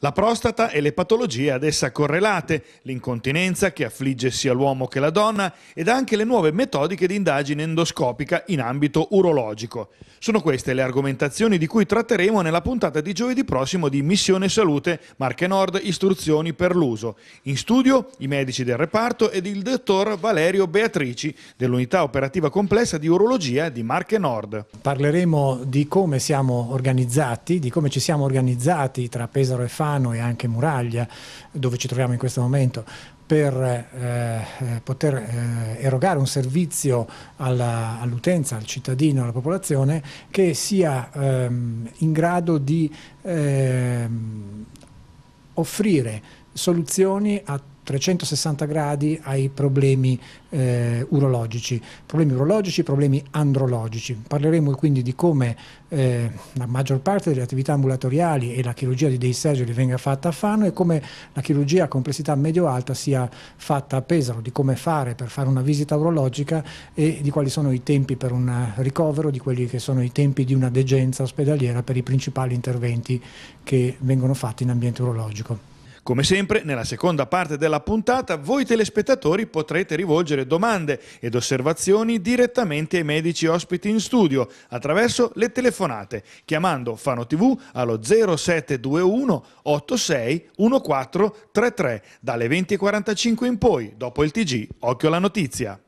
La prostata e le patologie ad essa correlate, l'incontinenza che affligge sia l'uomo che la donna ed anche le nuove metodiche di indagine endoscopica in ambito urologico. Sono queste le argomentazioni di cui tratteremo nella puntata di giovedì prossimo di Missione Salute Marche Nord Istruzioni per l'uso. In studio i medici del reparto ed il dottor Valerio Beatrici dell'unità operativa complessa di urologia di Marche Nord. Parleremo di come siamo organizzati, di come ci siamo organizzati tra Pesaro e Fano Campano e anche Muraglia, dove ci troviamo in questo momento, per eh, eh poter eh, erogare un servizio all'utenza, all al cittadino, alla popolazione che sia ehm, in grado di ehm, offrire soluzioni a 360 gradi ai problemi eh, urologici, problemi urologici, problemi andrologici. Parleremo quindi di come eh, la maggior parte delle attività ambulatoriali e la chirurgia di dei surgery venga fatta a Fano e come la chirurgia a complessità medio-alta sia fatta a Pesaro, di come fare per fare una visita urologica e di quali sono i tempi per un ricovero, di quelli che sono i tempi di una degenza ospedaliera per i principali interventi che vengono fatti in ambiente urologico. Come sempre, nella seconda parte della puntata, voi telespettatori potrete rivolgere domande ed osservazioni direttamente ai medici ospiti in studio attraverso le telefonate, chiamando Fano TV allo 0721 86 1433 dalle 20.45 in poi, dopo il TG. Occhio alla notizia!